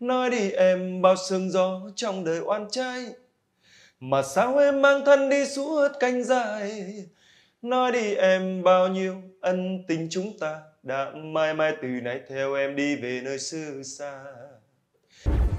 nói đi em bao sương gió trong đời oan trai, mà sao em mang thân đi suốt canh dài nói đi em bao nhiêu ân tình chúng ta đã mãi mãi từ nay theo em đi về nơi xưa xa